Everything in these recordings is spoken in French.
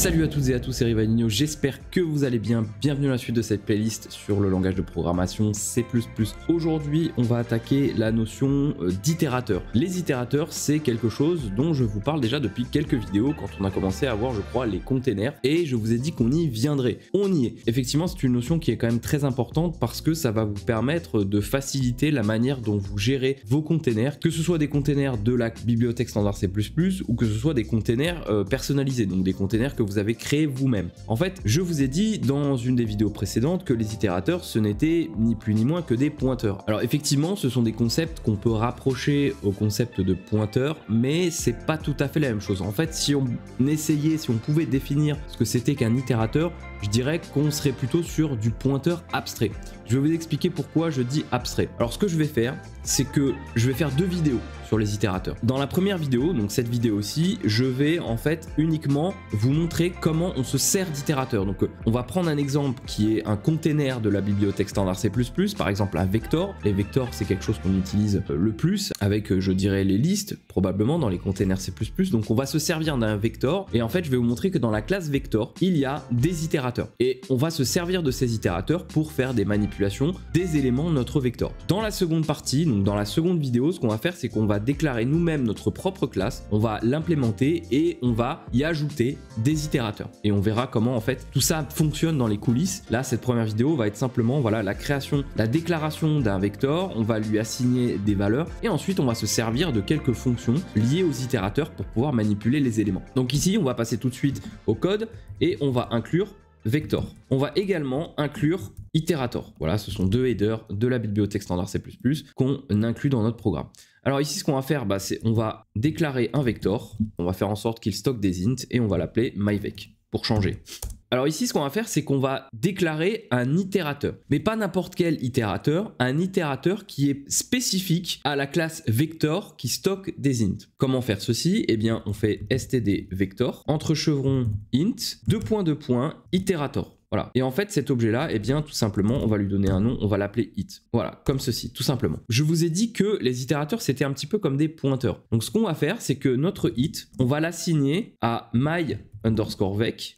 Salut à toutes et à tous, c'est Rivalino, j'espère que vous allez bien. Bienvenue à la suite de cette playlist sur le langage de programmation C++. Aujourd'hui, on va attaquer la notion euh, d'itérateur. Les itérateurs, c'est quelque chose dont je vous parle déjà depuis quelques vidéos quand on a commencé à voir, je crois, les containers et je vous ai dit qu'on y viendrait. On y est. Effectivement, c'est une notion qui est quand même très importante parce que ça va vous permettre de faciliter la manière dont vous gérez vos containers, que ce soit des containers de la bibliothèque standard C++ ou que ce soit des containers euh, personnalisés, donc des containers que vous vous avez créé vous-même. En fait, je vous ai dit dans une des vidéos précédentes que les itérateurs, ce n'était ni plus ni moins que des pointeurs. Alors effectivement, ce sont des concepts qu'on peut rapprocher au concept de pointeur, mais c'est pas tout à fait la même chose. En fait, si on essayait, si on pouvait définir ce que c'était qu'un itérateur, je dirais qu'on serait plutôt sur du pointeur abstrait. Je vais vous expliquer pourquoi je dis abstrait. Alors ce que je vais faire, c'est que je vais faire deux vidéos sur les itérateurs. Dans la première vidéo, donc cette vidéo aussi, je vais en fait uniquement vous montrer comment on se sert d'itérateurs. Donc euh, on va prendre un exemple qui est un container de la bibliothèque standard C++, par exemple un vector. Les vectors, c'est quelque chose qu'on utilise euh, le plus avec, euh, je dirais, les listes, probablement dans les containers C++. Donc on va se servir d'un vector et en fait, je vais vous montrer que dans la classe vector, il y a des itérateurs et on va se servir de ces itérateurs pour faire des manipulations des éléments de notre vector. Dans la seconde partie, dans la seconde vidéo, ce qu'on va faire, c'est qu'on va déclarer nous-mêmes notre propre classe, on va l'implémenter et on va y ajouter des itérateurs. Et on verra comment en fait tout ça fonctionne dans les coulisses. Là, cette première vidéo va être simplement voilà la création, la déclaration d'un vecteur, on va lui assigner des valeurs et ensuite on va se servir de quelques fonctions liées aux itérateurs pour pouvoir manipuler les éléments. Donc ici, on va passer tout de suite au code et on va inclure Vector. On va également inclure Iterator. Voilà, ce sont deux headers de la bibliothèque standard C++ qu'on inclut dans notre programme. Alors ici, ce qu'on va faire, bah, c'est on va déclarer un vector, on va faire en sorte qu'il stocke des ints et on va l'appeler myvec pour changer. Alors ici, ce qu'on va faire, c'est qu'on va déclarer un itérateur. Mais pas n'importe quel itérateur, un itérateur qui est spécifique à la classe vector qui stocke des int. Comment faire ceci Eh bien, on fait std vector entre chevrons int, deux points, deux points, itérator. Voilà. Et en fait, cet objet-là, eh bien, tout simplement, on va lui donner un nom, on va l'appeler it. Voilà, comme ceci, tout simplement. Je vous ai dit que les itérateurs, c'était un petit peu comme des pointeurs. Donc, ce qu'on va faire, c'est que notre it, on va l'assigner à my underscore vec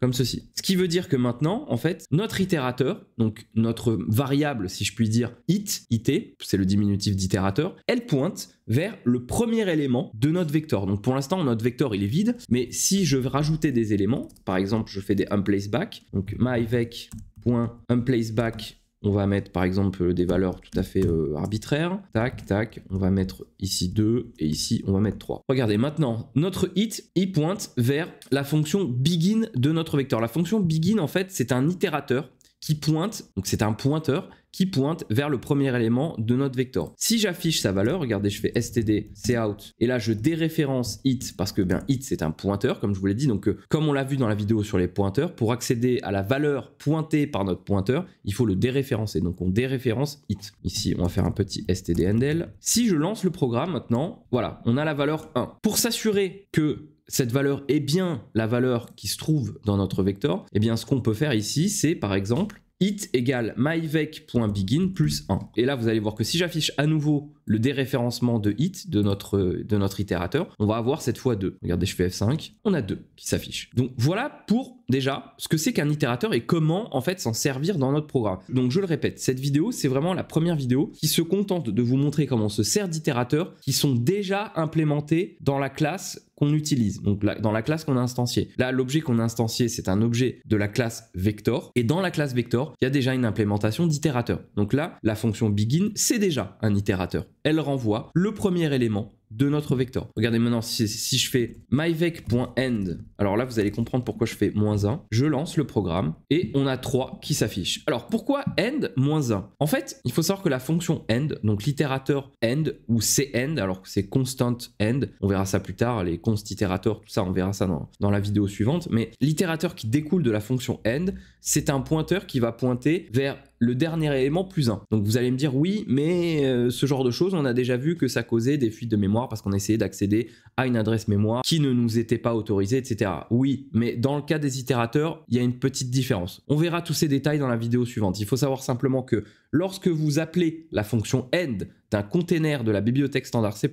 comme ceci. Ce qui veut dire que maintenant, en fait, notre itérateur, donc notre variable, si je puis dire, it, it, c'est le diminutif d'itérateur, elle pointe vers le premier élément de notre vecteur. Donc pour l'instant, notre vecteur, il est vide, mais si je rajoutais des éléments, par exemple, je fais des unplaceback, donc myvec.unplaceback on va mettre par exemple euh, des valeurs tout à fait euh, arbitraires. Tac, tac, on va mettre ici 2 et ici on va mettre 3. Regardez, maintenant, notre hit, il pointe vers la fonction begin de notre vecteur. La fonction begin, en fait, c'est un itérateur qui pointe, donc c'est un pointeur qui pointe vers le premier élément de notre vecteur. Si j'affiche sa valeur, regardez, je fais std c'est out, et là je déréférence it parce que bien it c'est un pointeur comme je vous l'ai dit. Donc euh, comme on l'a vu dans la vidéo sur les pointeurs, pour accéder à la valeur pointée par notre pointeur, il faut le déréférencer. Donc on déréférence it. Ici, on va faire un petit std handle. Si je lance le programme maintenant, voilà, on a la valeur 1. Pour s'assurer que cette valeur est bien la valeur qui se trouve dans notre vecteur, eh bien ce qu'on peut faire ici, c'est par exemple It égale myvec.begin plus 1. Et là, vous allez voir que si j'affiche à nouveau le déréférencement de hit de notre, de notre itérateur, on va avoir cette fois 2. Regardez, je fais F5, on a 2 qui s'affichent. Donc voilà pour déjà ce que c'est qu'un itérateur et comment en fait s'en servir dans notre programme. Donc je le répète, cette vidéo c'est vraiment la première vidéo qui se contente de vous montrer comment on se sert d'itérateurs qui sont déjà implémentés dans la classe qu'on utilise, donc dans la classe qu'on a instanciée. Là, l'objet qu'on a instancié, c'est un objet de la classe vector, et dans la classe vector, il y a déjà une implémentation d'itérateur. Donc là, la fonction begin, c'est déjà un itérateur. Elle renvoie le premier élément de notre vecteur. Regardez maintenant, si, je fais myvec.end, alors là vous allez comprendre pourquoi je fais moins 1. Je lance le programme et on a 3 qui s'affichent. Alors pourquoi end moins 1 En fait, il faut savoir que la fonction end, donc l'itérateur end ou cend, alors que c'est constant end, on verra ça plus tard, les const itérateurs, tout ça, on verra ça dans, dans la vidéo suivante, mais l'itérateur qui découle de la fonction end, c'est un pointeur qui va pointer vers le dernier élément plus 1. Donc vous allez me dire oui, mais euh, ce genre de choses, on a déjà vu que ça causait des fuites de mémoire parce qu'on essayait d'accéder à une adresse mémoire qui ne nous était pas autorisée, etc. Oui, mais dans le cas des itérateurs, il y a une petite différence. On verra tous ces détails dans la vidéo suivante. Il faut savoir simplement que lorsque vous appelez la fonction end d'un container de la bibliothèque standard C++,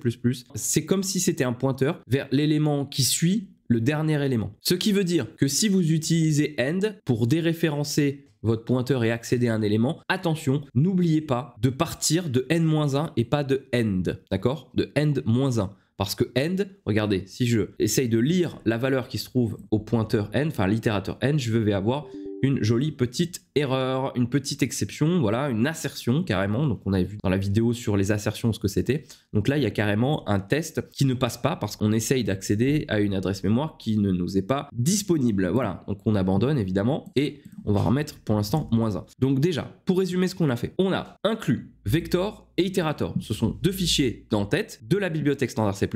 c'est comme si c'était un pointeur vers l'élément qui suit le dernier élément. Ce qui veut dire que si vous utilisez end pour déréférencer votre pointeur et accéder à un élément, attention, n'oubliez pas de partir de n-1 et pas de end, d'accord De end-1. Parce que end, regardez, si je essaye de lire la valeur qui se trouve au pointeur n, enfin littérateur n, je vais avoir une jolie petite erreur, une petite exception, voilà, une assertion carrément. Donc on avait vu dans la vidéo sur les assertions ce que c'était. Donc là, il y a carrément un test qui ne passe pas parce qu'on essaye d'accéder à une adresse mémoire qui ne nous est pas disponible. Voilà, donc on abandonne évidemment et on va remettre pour l'instant moins 1. Donc déjà, pour résumer ce qu'on a fait, on a inclus Vector et Iterator. Ce sont deux fichiers d'entête tête de la bibliothèque standard C++,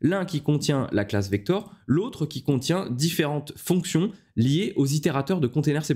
l'un qui contient la classe Vector, l'autre qui contient différentes fonctions liées aux itérateurs de container C++.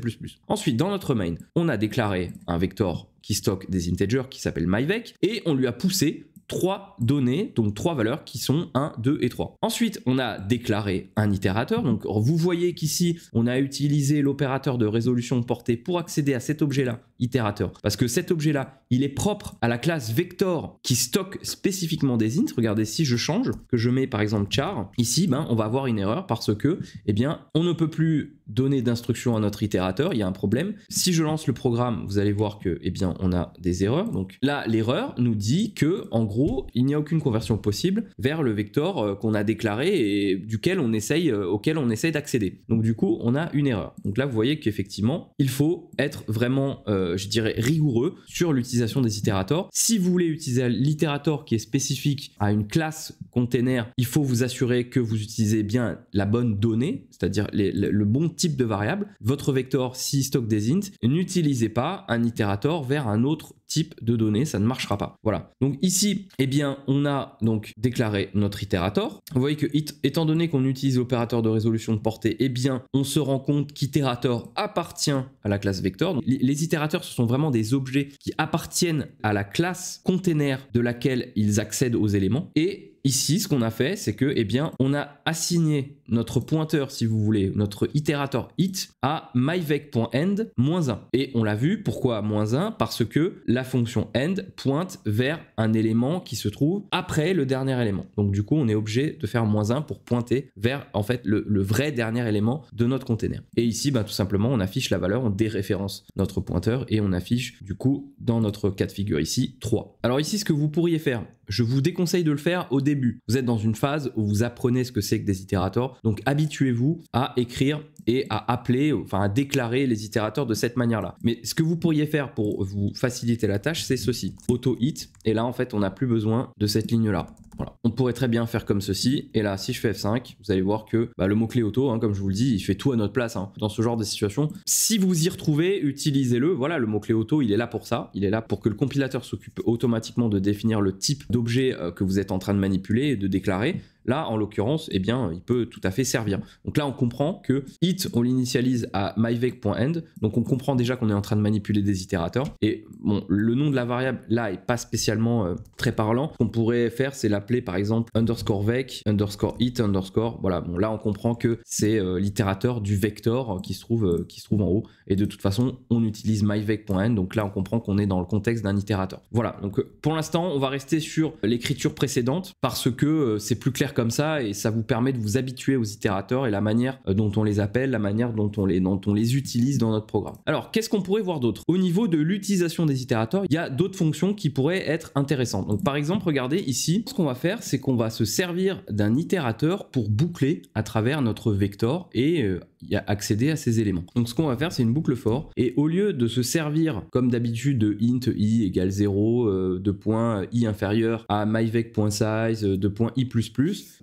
Ensuite, dans notre main, on a déclaré un vector qui stocke des integers qui s'appelle myVec et on lui a poussé trois données, donc trois valeurs qui sont 1, 2 et 3. Ensuite, on a déclaré un itérateur. Donc vous voyez qu'ici, on a utilisé l'opérateur de résolution portée pour accéder à cet objet-là, itérateur. Parce que cet objet-là, il est propre à la classe vector qui stocke spécifiquement des ints. Regardez, si je change, que je mets par exemple char, ici, ben, on va avoir une erreur parce que, eh bien, on ne peut plus donner d'instructions à notre itérateur, il y a un problème. Si je lance le programme, vous allez voir que, eh bien, on a des erreurs. Donc là, l'erreur nous dit que, en gros, il n'y a aucune conversion possible vers le vecteur euh, qu'on a déclaré et duquel on essaye, euh, auquel on essaye d'accéder. Donc du coup, on a une erreur. Donc là, vous voyez qu'effectivement, il faut être vraiment, euh, je dirais, rigoureux sur l'utilisation des itérateurs. Si vous voulez utiliser l'itérateur qui est spécifique à une classe container, il faut vous assurer que vous utilisez bien la bonne donnée, c'est-à-dire le bon type de variable. Votre vecteur, si stock des ints, n'utilisez pas un itérateur vers un autre type de données, ça ne marchera pas. Voilà. Donc ici, eh bien, on a donc déclaré notre itérateur. Vous voyez que étant donné qu'on utilise l'opérateur de résolution de portée, eh bien, on se rend compte qu'itérateur appartient à la classe vecteur. les itérateurs, ce sont vraiment des objets qui appartiennent à la classe container de laquelle ils accèdent aux éléments. Et ici, ce qu'on a fait, c'est que, eh bien, on a assigné notre pointeur, si vous voulez, notre itérateur hit à myvec.end moins 1. Et on l'a vu, pourquoi moins 1 Parce que la fonction end pointe vers un élément qui se trouve après le dernier élément. Donc du coup, on est obligé de faire moins 1 pour pointer vers en fait le, vrai dernier élément de notre container. Et ici, bah, tout simplement, on affiche la valeur, on déréférence notre pointeur et on affiche du coup dans notre cas de figure ici 3. Alors ici, ce que vous pourriez faire, je vous déconseille de le faire au début. Vous êtes dans une phase où vous apprenez ce que c'est que des itérateurs donc habituez-vous à écrire et à appeler, enfin à déclarer les itérateurs de cette manière-là. Mais ce que vous pourriez faire pour vous faciliter la tâche, c'est ceci, auto-hit, et là en fait on n'a plus besoin de cette ligne-là. Voilà. On pourrait très bien faire comme ceci, et là si je fais F5, vous allez voir que bah, le mot-clé auto, hein, comme je vous le dis, il fait tout à notre place hein, dans ce genre de situation. Si vous y retrouvez, utilisez-le, voilà, le mot-clé auto, il est là pour ça, il est là pour que le compilateur s'occupe automatiquement de définir le type d'objet euh, que vous êtes en train de manipuler et de déclarer. Là, en l'occurrence, eh bien, il peut tout à fait servir. Donc là, on comprend que hit on l'initialise à myvec.end. Donc on comprend déjà qu'on est en train de manipuler des itérateurs. Et bon, le nom de la variable là est pas spécialement euh, très parlant. Ce qu'on pourrait faire, c'est l'appeler par exemple underscore vec, underscore it, underscore. Voilà, bon là on comprend que c'est euh, l'itérateur du vector euh, qui se, trouve, qui se trouve en haut. Et de toute façon, on utilise myvec.end. Donc là on comprend qu'on est dans le contexte d'un itérateur. Voilà, donc pour l'instant, on va rester sur l'écriture précédente parce que c'est plus clair comme ça et ça vous permet de vous habituer aux itérateurs et la manière dont on les appelle la manière dont on les, dont on les utilise dans notre programme. Alors, qu'est-ce qu'on pourrait voir d'autre Au niveau de l'utilisation des itérateurs, il y a d'autres fonctions qui pourraient être intéressantes. Donc, par exemple, regardez ici, ce qu'on va faire, c'est qu'on va se servir d'un itérateur pour boucler à travers notre vecteur et euh, accéder à ces éléments. Donc, ce qu'on va faire, c'est une boucle for. Et au lieu de se servir, comme d'habitude, de int i égale 0, euh, de point i inférieur à myvec.size, euh, de point i++,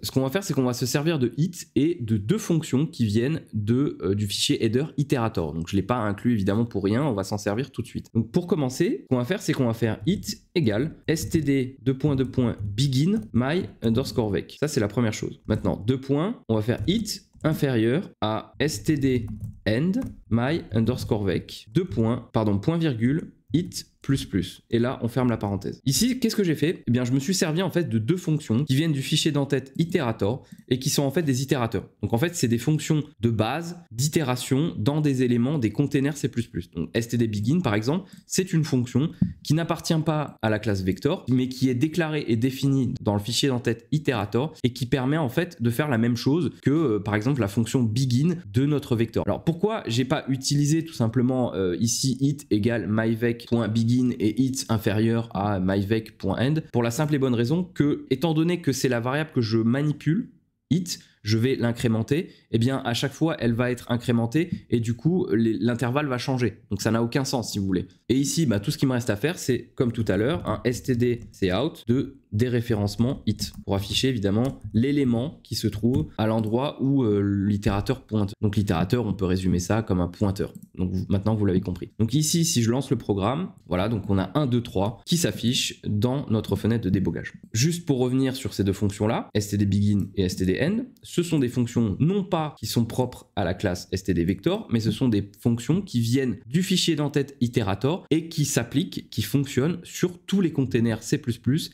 ce qu'on va faire, c'est qu'on va se servir de hit et de deux fonctions qui viennent de euh, du fichier header iterator. Donc je ne l'ai pas inclus évidemment pour rien, on va s'en servir tout de suite. Donc pour commencer, ce qu'on va faire, c'est qu'on va faire it égal std points begin my underscore vec. Ça c'est la première chose. Maintenant, deux points, on va faire it inférieur à std end my underscore vec. Deux points, pardon, point virgule it plus plus. Et là, on ferme la parenthèse. Ici, qu'est-ce que j'ai fait Eh bien, je me suis servi en fait de deux fonctions qui viennent du fichier d'entête iterator et qui sont en fait des itérateurs. Donc en fait, c'est des fonctions de base d'itération dans des éléments des containers C++. Donc stdbegin par exemple, c'est une fonction qui n'appartient pas à la classe vector, mais qui est déclarée et définie dans le fichier d'entête iterator et qui permet en fait de faire la même chose que euh, par exemple la fonction begin de notre vector. Alors pourquoi j'ai pas utilisé tout simplement euh, ici it égale myvec.begin et it inférieur à myvec.end pour la simple et bonne raison que, étant donné que c'est la variable que je manipule, it, je vais l'incrémenter, et eh bien à chaque fois elle va être incrémentée et du coup l'intervalle va changer. Donc ça n'a aucun sens si vous voulez. Et ici, bah, tout ce qui me reste à faire, c'est comme tout à l'heure, un std out de déréférencement hit pour afficher évidemment l'élément qui se trouve à l'endroit où euh, l'itérateur pointe. Donc l'itérateur, on peut résumer ça comme un pointeur. Donc maintenant vous l'avez compris. Donc ici, si je lance le programme, voilà, donc on a 1, 2, 3 qui s'affiche dans notre fenêtre de débogage. Juste pour revenir sur ces deux fonctions là, std begin et std end, ce sont des fonctions non pas qui sont propres à la classe stdVector, mais ce sont des fonctions qui viennent du fichier d'entête iterator et qui s'appliquent, qui fonctionnent sur tous les containers C++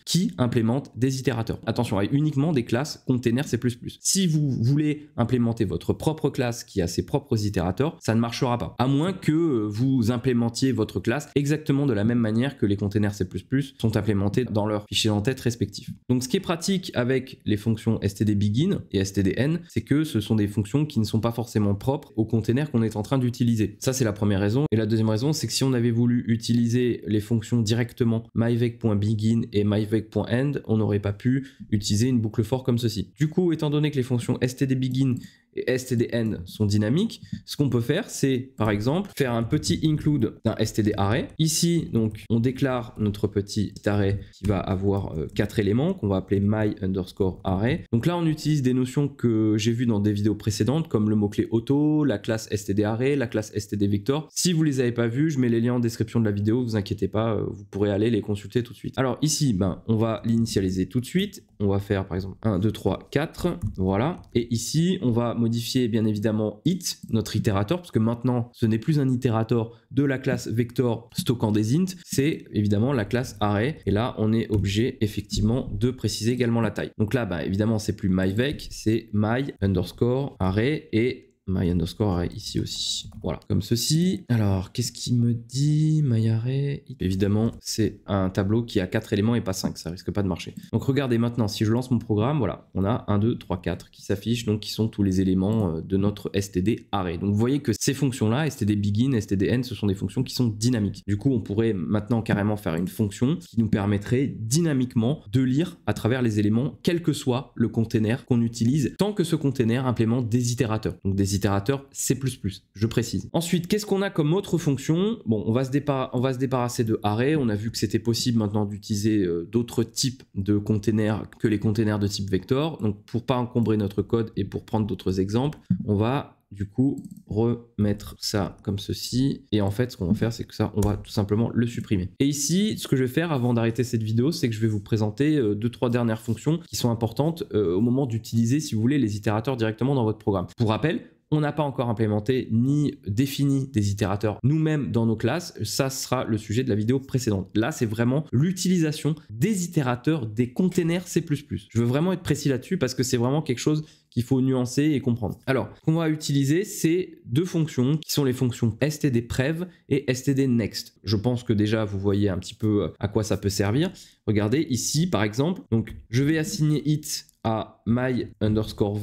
qui implémentent des itérateurs. Attention, uniquement des classes containers C++. Si vous voulez implémenter votre propre classe qui a ses propres itérateurs, ça ne marchera pas. À moins que vous implémentiez votre classe exactement de la même manière que les containers C++ sont implémentés dans leurs fichiers d'entête respectifs. Donc ce qui est pratique avec les fonctions stdBegin et std c'est que ce sont des fonctions qui ne sont pas forcément propres au container qu'on est en train d'utiliser. Ça, c'est la première raison. Et la deuxième raison, c'est que si on avait voulu utiliser les fonctions directement myvec.begin et myvec.end, on n'aurait pas pu utiliser une boucle for comme ceci. Du coup, étant donné que les fonctions stdbegin et stdn sont dynamiques, ce qu'on peut faire, c'est par exemple faire un petit include d'un std arrêt Ici, donc, on déclare notre petit arrêt qui va avoir euh, quatre éléments qu'on va appeler my underscore arrêt Donc là, on utilise des notions que j'ai vues dans des vidéos précédentes, comme le mot-clé auto, la classe std arrêt la classe std vector. Si vous les avez pas vu je mets les liens en description de la vidéo, vous inquiétez pas, euh, vous pourrez aller les consulter tout de suite. Alors ici, ben, on va l'initialiser tout de suite. On va faire par exemple 1, 2, 3, 4. Voilà. Et ici, on va modifier modifier bien évidemment it, notre itérateur, parce que maintenant ce n'est plus un itérateur de la classe vector stockant des int, c'est évidemment la classe array. Et là, on est obligé effectivement de préciser également la taille. Donc là, bah, évidemment, c'est plus myvec, c'est my underscore arrêt et my underscore ici aussi. Voilà, comme ceci. Alors, qu'est-ce qu'il me dit my array Évidemment, c'est un tableau qui a 4 éléments et pas 5, ça risque pas de marcher. Donc regardez maintenant, si je lance mon programme, voilà, on a 1, 2, 3, 4 qui s'affichent, donc qui sont tous les éléments euh, de notre std array. Donc vous voyez que ces fonctions-là, std begin, std end, ce sont des fonctions qui sont dynamiques. Du coup, on pourrait maintenant carrément faire une fonction qui nous permettrait dynamiquement de lire à travers les éléments, quel que soit le container qu'on utilise, tant que ce container implémente des itérateurs. Donc des itérateurs C++, je précise. Ensuite, qu'est-ce qu'on a comme autre fonction Bon, on va, se on va se débarrasser de arrêt, on a vu que c'était possible maintenant d'utiliser euh, d'autres types de containers que les containers de type vector. Donc pour pas encombrer notre code et pour prendre d'autres exemples, on va du coup remettre ça comme ceci et en fait ce qu'on va faire c'est que ça on va tout simplement le supprimer et ici ce que je vais faire avant d'arrêter cette vidéo c'est que je vais vous présenter euh, deux trois dernières fonctions qui sont importantes euh, au moment d'utiliser si vous voulez les itérateurs directement dans votre programme pour rappel on n'a pas encore implémenté ni défini des itérateurs nous-mêmes dans nos classes. Ça sera le sujet de la vidéo précédente. Là, c'est vraiment l'utilisation des itérateurs des containers C++. Je veux vraiment être précis là-dessus parce que c'est vraiment quelque chose qu'il faut nuancer et comprendre. Alors, qu'on va utiliser, c'est deux fonctions qui sont les fonctions std_prev et std_next. Je pense que déjà vous voyez un petit peu à quoi ça peut servir. Regardez ici, par exemple, donc je vais assigner it my underscore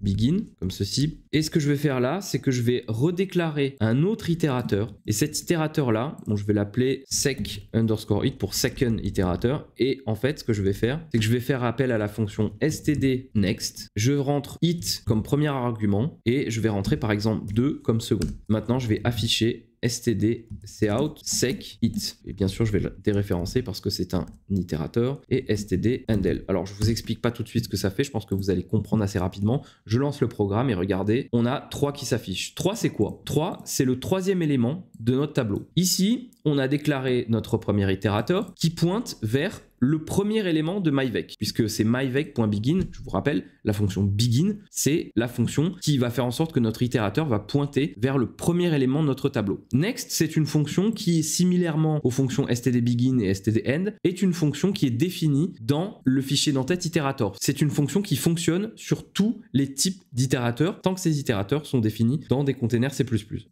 begin comme ceci. Et ce que je vais faire là, c'est que je vais redéclarer un autre itérateur. Et cet itérateur là, bon, je vais l'appeler sec underscore it pour second itérateur. Et en fait, ce que je vais faire, c'est que je vais faire appel à la fonction std next. Je rentre it comme premier argument et je vais rentrer par exemple 2 comme second. Maintenant, je vais afficher std out, sec it. Et bien sûr, je vais le déréférencer parce que c'est un itérateur et std handle. Alors, je vous explique pas tout de suite ce que ça fait. Je pense que vous allez comprendre assez rapidement. Je lance le programme et regardez, on a 3 qui s'affichent. 3, c'est quoi 3, c'est le troisième élément de notre tableau. Ici, on a déclaré notre premier itérateur qui pointe vers le premier élément de myVec, puisque c'est myVec.begin, je vous rappelle, la fonction begin, c'est la fonction qui va faire en sorte que notre itérateur va pointer vers le premier élément de notre tableau. Next, c'est une fonction qui, similairement aux fonctions stdbegin et stdend, est une fonction qui est définie dans le fichier d'entête itérateur. C'est une fonction qui fonctionne sur tous les types d'itérateurs, tant que ces itérateurs sont définis dans des containers C++.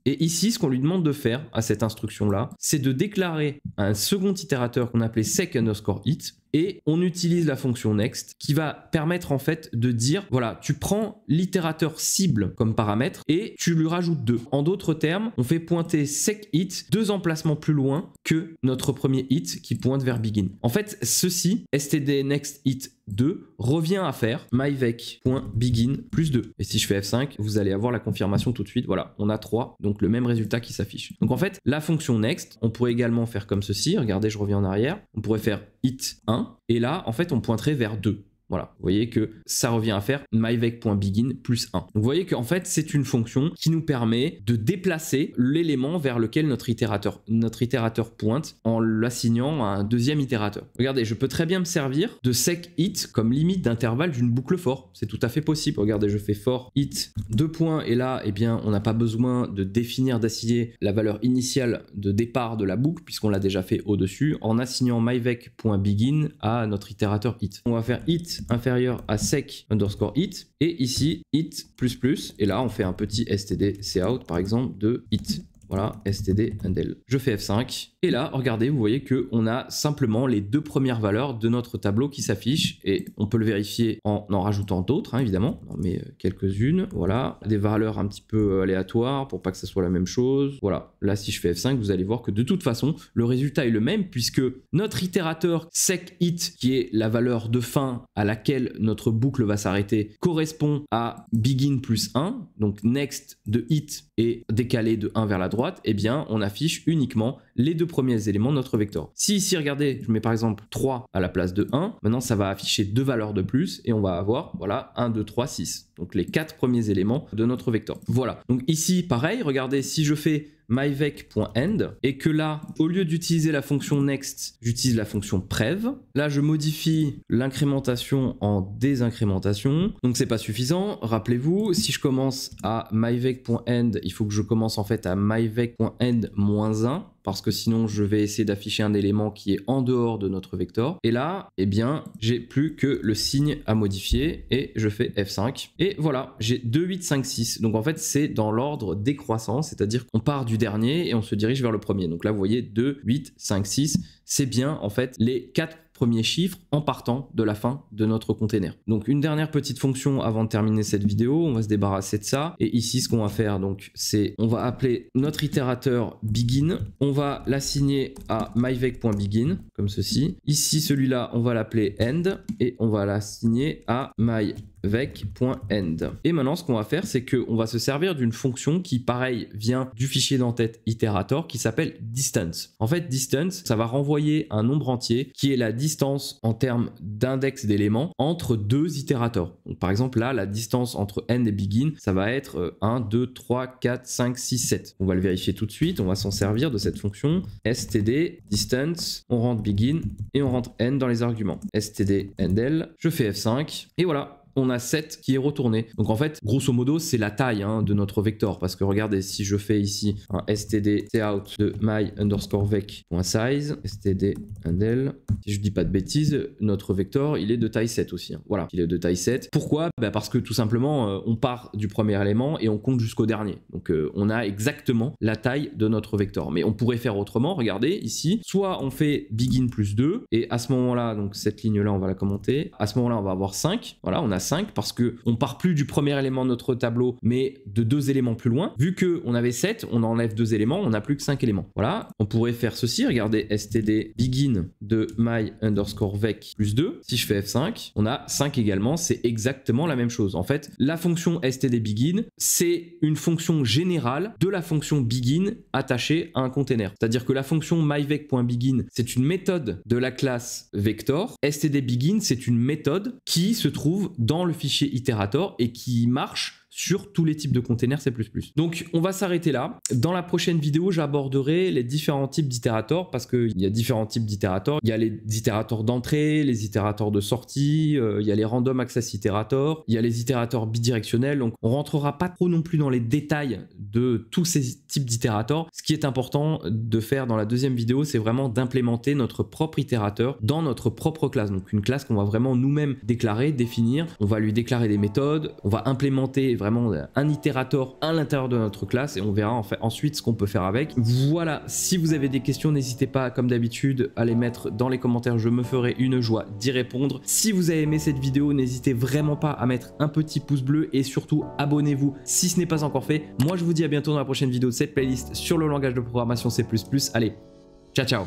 Et ici, ce qu'on lui demande de faire à cette instruction-là, c'est de déclarer un second itérateur qu'on appelait sec underscore it Heat et on utilise la fonction next qui va permettre en fait de dire voilà tu prends l'itérateur cible comme paramètre et tu lui rajoutes 2. En d'autres termes, on fait pointer sec hit deux emplacements plus loin que notre premier hit qui pointe vers begin. En fait, ceci std next hit 2 revient à faire myvec.begin plus 2. Et si je fais F5, vous allez avoir la confirmation tout de suite. Voilà, on a 3, donc le même résultat qui s'affiche. Donc en fait, la fonction next, on pourrait également faire comme ceci. Regardez, je reviens en arrière. On pourrait faire hit 1 et là, en fait, on pointerait vers 2. Voilà, vous voyez que ça revient à faire myvec.begin plus 1. vous voyez qu'en fait, c'est une fonction qui nous permet de déplacer l'élément vers lequel notre itérateur, notre itérateur pointe en l'assignant à un deuxième itérateur. Regardez, je peux très bien me servir de sec hit comme limite d'intervalle d'une boucle for. C'est tout à fait possible. Regardez, je fais for hit deux points et là, eh bien, on n'a pas besoin de définir, d'assigner la valeur initiale de départ de la boucle puisqu'on l'a déjà fait au-dessus en assignant myvec.begin à notre itérateur hit. On va faire hit inférieur à sec underscore hit. Et ici, hit plus plus. Et là, on fait un petit std cout par exemple de hit. Voilà, std indel. Je fais F5. Et là, regardez, vous voyez qu'on a simplement les deux premières valeurs de notre tableau qui s'affichent. Et on peut le vérifier en en rajoutant d'autres, hein, évidemment. On en met euh, quelques-unes. Voilà, des valeurs un petit peu euh, aléatoires pour pas que ce soit la même chose. Voilà, là, si je fais F5, vous allez voir que de toute façon, le résultat est le même puisque notre itérateur sec hit, qui est la valeur de fin à laquelle notre boucle va s'arrêter, correspond à begin plus 1. Donc next de hit est décalé de 1 vers la droite et eh bien, on affiche uniquement les deux premiers éléments de notre vecteur. Si ici, regardez, je mets par exemple 3 à la place de 1, maintenant ça va afficher deux valeurs de plus et on va avoir, voilà, 1, 2, 3, 6. Donc les quatre premiers éléments de notre vecteur. Voilà. Donc ici, pareil, regardez, si je fais myvec.end et que là, au lieu d'utiliser la fonction next, j'utilise la fonction prev. Là, je modifie l'incrémentation en désincrémentation. Donc, c'est pas suffisant. Rappelez-vous, si je commence à myvec.end, il faut que je commence en fait à myvec.end-1 parce que sinon je vais essayer d'afficher un élément qui est en dehors de notre vecteur. Et là, eh bien, j'ai plus que le signe à modifier et je fais F5. Et voilà, j'ai 2, 8, 5, 6. Donc en fait, c'est dans l'ordre décroissant, c'est-à-dire qu'on part du dernier et on se dirige vers le premier. Donc là, vous voyez 2, 8, 5, 6. C'est bien en fait les quatre chiffre en partant de la fin de notre container. Donc une dernière petite fonction avant de terminer cette vidéo, on va se débarrasser de ça. Et ici, ce qu'on va faire, donc, c'est on va appeler notre itérateur begin. On va l'assigner à myvec.begin, comme ceci. Ici, celui-là, on va l'appeler end et on va l'assigner à my vec.end. Et maintenant, ce qu'on va faire, c'est qu'on va se servir d'une fonction qui, pareil, vient du fichier d'entête iterator qui s'appelle distance. En fait, distance, ça va renvoyer un nombre entier qui est la distance en termes d'index d'éléments entre deux itérators. Donc, par exemple, là, la distance entre end et begin, ça va être 1, 2, 3, 4, 5, 6, 7. On va le vérifier tout de suite. On va s'en servir de cette fonction std distance. On rentre begin et on rentre end dans les arguments. std endl. Je fais F5 et voilà on a 7 qui est retourné. Donc en fait, grosso modo, c'est la taille hein, de notre vecteur. Parce que regardez, si je fais ici un std out de my underscore vec.size, std handle, si je dis pas de bêtises, notre vecteur, il est de taille 7 aussi. Hein. Voilà, il est de taille 7. Pourquoi bah, Parce que tout simplement, euh, on part du premier élément et on compte jusqu'au dernier. Donc euh, on a exactement la taille de notre vecteur. Mais on pourrait faire autrement, regardez ici. Soit on fait begin plus 2, et à ce moment-là, donc cette ligne-là, on va la commenter. À ce moment-là, on va avoir 5. Voilà, on a 5 parce que on part plus du premier élément de notre tableau, mais de deux éléments plus loin. Vu que on avait 7, on enlève deux éléments, on n'a plus que 5 éléments. Voilà, on pourrait faire ceci, regardez std begin de my underscore vec plus 2. Si je fais F5, on a 5 également, c'est exactement la même chose. En fait, la fonction std begin, c'est une fonction générale de la fonction begin attachée à un container. C'est-à-dire que la fonction myvec.begin, c'est une méthode de la classe vector. std begin, c'est une méthode qui se trouve dans dans le fichier itérator et qui marche sur tous les types de containers C++. Donc on va s'arrêter là. Dans la prochaine vidéo, j'aborderai les différents types d'itérateurs parce qu'il y a différents types d'itérateurs. Il y a les itérateurs d'entrée, les itérateurs de sortie, euh, il y a les random access itérateurs, il y a les itérateurs bidirectionnels. Donc on ne rentrera pas trop non plus dans les détails de tous ces types d'itérateurs. Ce qui est important de faire dans la deuxième vidéo, c'est vraiment d'implémenter notre propre itérateur dans notre propre classe. Donc une classe qu'on va vraiment nous-mêmes déclarer, définir. On va lui déclarer des méthodes, on va implémenter vraiment euh, un itérateur à l'intérieur de notre classe et on verra en fait ensuite ce qu'on peut faire avec. Voilà, si vous avez des questions, n'hésitez pas comme d'habitude à les mettre dans les commentaires, je me ferai une joie d'y répondre. Si vous avez aimé cette vidéo, n'hésitez vraiment pas à mettre un petit pouce bleu et surtout abonnez-vous si ce n'est pas encore fait. Moi je vous dis à bientôt dans la prochaine vidéo de cette playlist sur le langage de programmation C++. Allez, ciao ciao